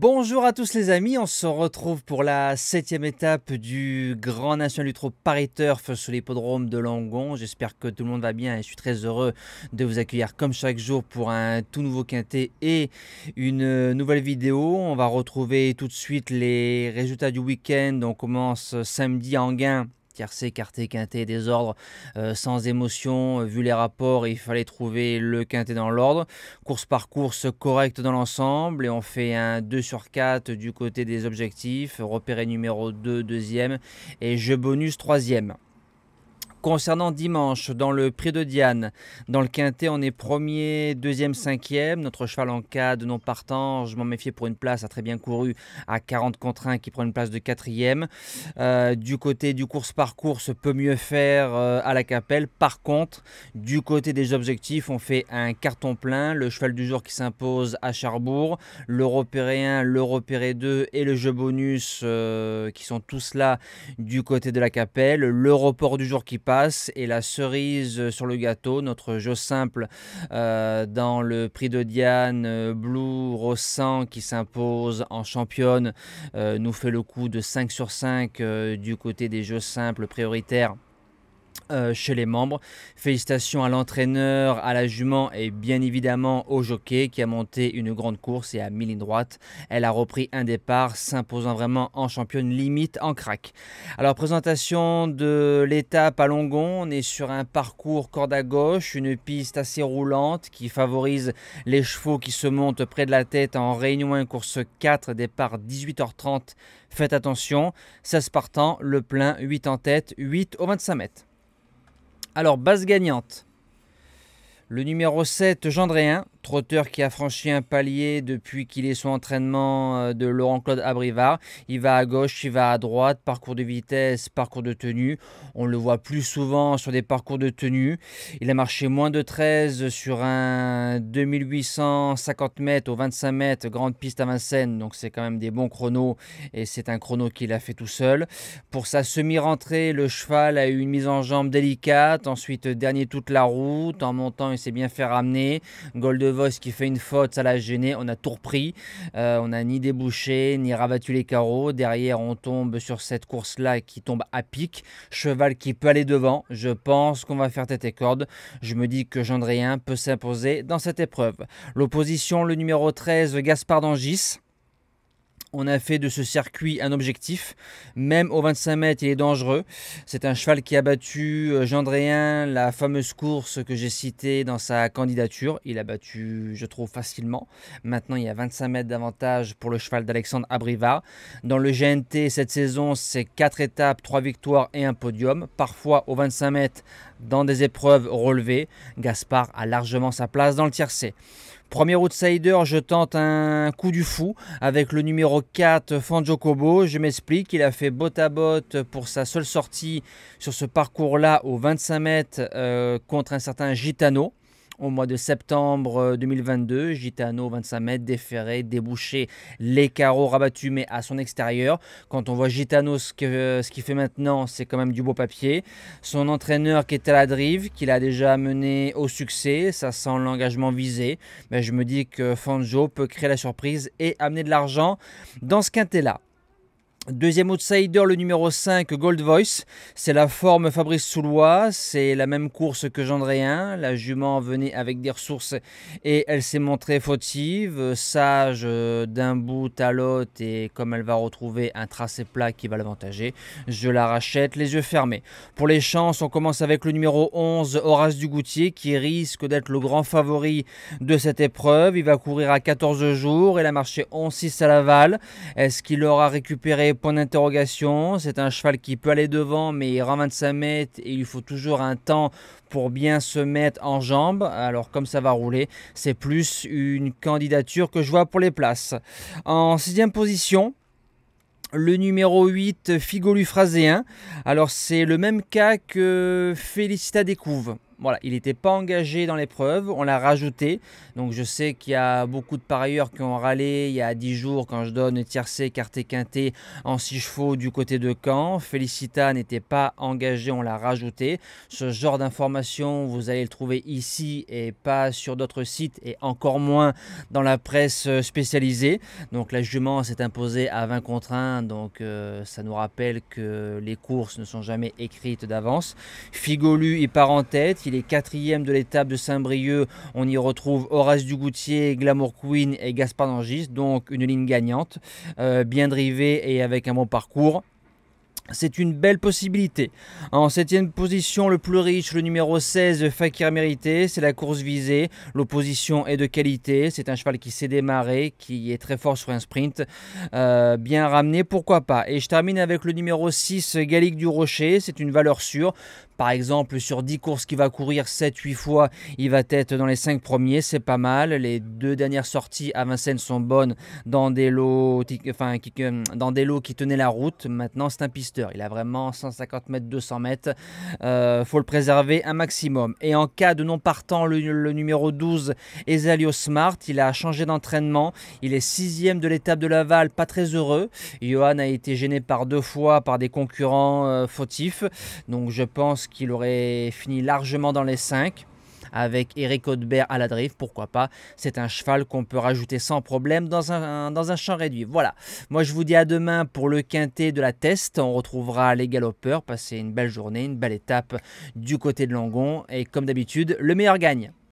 Bonjour à tous les amis, on se retrouve pour la septième étape du Grand National Trop Paris Turf sur l'hippodrome de Langon. J'espère que tout le monde va bien et je suis très heureux de vous accueillir comme chaque jour pour un tout nouveau quintet et une nouvelle vidéo. On va retrouver tout de suite les résultats du week-end. On commence samedi en gain. Quartet, quintet, désordre, euh, sans émotion. Euh, vu les rapports, il fallait trouver le quintet dans l'ordre. Course par course, correcte dans l'ensemble. Et on fait un 2 sur 4 du côté des objectifs. Repéré numéro 2, deuxième. Et jeu bonus, troisième. Concernant dimanche, dans le prix de Diane, dans le quintet, on est premier, deuxième, cinquième. Notre cheval en cas de non partant, je m'en méfiais pour une place, a très bien couru à 40 contre 1 qui prend une place de quatrième. Euh, du côté du course par course, peut mieux faire euh, à la capelle. Par contre, du côté des objectifs, on fait un carton plein. Le cheval du jour qui s'impose à Charbourg, l'Européen, 1, l'Européré 2 et le jeu bonus euh, qui sont tous là du côté de la capelle. report du jour qui et la cerise sur le gâteau, notre jeu simple euh, dans le prix de Diane, euh, Blue Rossan qui s'impose en championne, euh, nous fait le coup de 5 sur 5 du côté des jeux simples prioritaires euh, chez les membres. Félicitations à l'entraîneur, à la jument et bien évidemment au jockey qui a monté une grande course et à mille lignes droite. Elle a repris un départ, s'imposant vraiment en championne limite en crack. Alors présentation de l'étape à Longon, on est sur un parcours corde à gauche, une piste assez roulante qui favorise les chevaux qui se montent près de la tête en réunion 1 course 4, départ 18h30. Faites attention, 16 partants, le plein, 8 en tête, 8 au 25 mètres. Alors, base gagnante. Le numéro 7, Gendréen, trotteur qui a franchi un palier depuis qu'il est sous entraînement euh, de Laurent-Claude Abrivard. Il va à gauche, il va à droite, parcours de vitesse, parcours de tenue. On le voit plus souvent sur des parcours de tenue. Il a marché moins de 13 sur un 2850 mètres au 25 mètres, grande piste à Vincennes, donc c'est quand même des bons chronos et c'est un chrono qu'il a fait tout seul. Pour sa semi-rentrée, le cheval a eu une mise en jambe délicate, ensuite dernier toute la route en montant s'est bien fait ramener. Goldevos qui fait une faute, ça l'a gêné. On a tout repris. Euh, on n'a ni débouché, ni rabattu les carreaux. Derrière, on tombe sur cette course-là qui tombe à pic. Cheval qui peut aller devant. Je pense qu'on va faire tête et corde. Je me dis que Drien peut s'imposer dans cette épreuve. L'opposition, le numéro 13, Gaspard Dangis. On a fait de ce circuit un objectif. Même au 25 mètres, il est dangereux. C'est un cheval qui a battu Gendréen, euh, la fameuse course que j'ai citée dans sa candidature. Il a battu, je trouve, facilement. Maintenant, il y a 25 mètres d'avantage pour le cheval d'Alexandre Abriva. Dans le GNT, cette saison, c'est 4 étapes, 3 victoires et un podium. Parfois, au 25 mètres, dans des épreuves relevées, Gaspard a largement sa place dans le tiercé. Premier outsider, je tente un coup du fou avec le numéro 4 Fanjo Kobo. Je m'explique, il a fait bot à bot pour sa seule sortie sur ce parcours-là aux 25 mètres euh, contre un certain Gitano. Au mois de septembre 2022, euh, Gitano, 25 mètres, déferré, débouché, les carreaux rabattus, mais à son extérieur. Quand on voit Gitano, ce euh, qu'il fait maintenant, c'est quand même du beau papier. Son entraîneur qui est à la drive, qui l'a déjà amené au succès, ça sent l'engagement visé. Mais ben, je me dis que Fanjo peut créer la surprise et amener de l'argent dans ce quintet-là. Deuxième outsider, le numéro 5, Gold Voice. C'est la forme Fabrice Soulois. C'est la même course que Gendréen. La jument venait avec des ressources et elle s'est montrée fautive, sage euh, d'un bout à l'autre et comme elle va retrouver un tracé plat qui va l'avantager, je la rachète les yeux fermés. Pour les chances, on commence avec le numéro 11, Horace Dugoutier, qui risque d'être le grand favori de cette épreuve. Il va courir à 14 jours. et l'a marché 11-6 à Laval. Est-ce qu'il aura récupéré point d'interrogation. C'est un cheval qui peut aller devant, mais il rend 25 mètres et il faut toujours un temps pour bien se mettre en jambe. Alors comme ça va rouler, c'est plus une candidature que je vois pour les places. En sixième position, le numéro 8, Figolu Alors c'est le même cas que Félicita Découvre voilà, il n'était pas engagé dans l'épreuve, on l'a rajouté. Donc je sais qu'il y a beaucoup de parieurs qui ont râlé il y a 10 jours quand je donne tiercé, quarté, quinté en 6 chevaux du côté de Caen. Felicita n'était pas engagé, on l'a rajouté. Ce genre d'information, vous allez le trouver ici et pas sur d'autres sites et encore moins dans la presse spécialisée. Donc la jument s'est imposée à 20 contre 1, donc euh, ça nous rappelle que les courses ne sont jamais écrites d'avance. Figolu, y part en tête il est quatrième de l'étape de Saint-Brieuc. On y retrouve Horace Dugoutier, Glamour Queen et Gaspard Nangis, donc une ligne gagnante, euh, bien drivée et avec un bon parcours. C'est une belle possibilité. En septième position, le plus riche, le numéro 16, Fakir Mérité. C'est la course visée. L'opposition est de qualité. C'est un cheval qui s'est démarré qui est très fort sur un sprint. Euh, bien ramené, pourquoi pas. Et je termine avec le numéro 6, Gallic du Rocher. C'est une valeur sûre. Par exemple, sur 10 courses qu'il va courir 7-8 fois, il va être dans les 5 premiers. C'est pas mal. Les deux dernières sorties à Vincennes sont bonnes dans des lots, enfin, qui, euh, dans des lots qui tenaient la route. Maintenant, c'est un piste il a vraiment 150 mètres, 200 mètres. Il euh, faut le préserver un maximum. Et en cas de non partant, le, numéro 12, Ezalio Smart, il a changé d'entraînement. Il est sixième de l'étape de Laval, pas très heureux. Johan a été gêné par deux fois par des concurrents euh, fautifs. Donc je pense qu'il aurait fini largement dans les 5 avec Eric Audebert à la drift, pourquoi pas. C'est un cheval qu'on peut rajouter sans problème dans un, dans un champ réduit. Voilà, moi je vous dis à demain pour le quintet de la test. On retrouvera les galopeurs, passer une belle journée, une belle étape du côté de Langon. Et comme d'habitude, le meilleur gagne.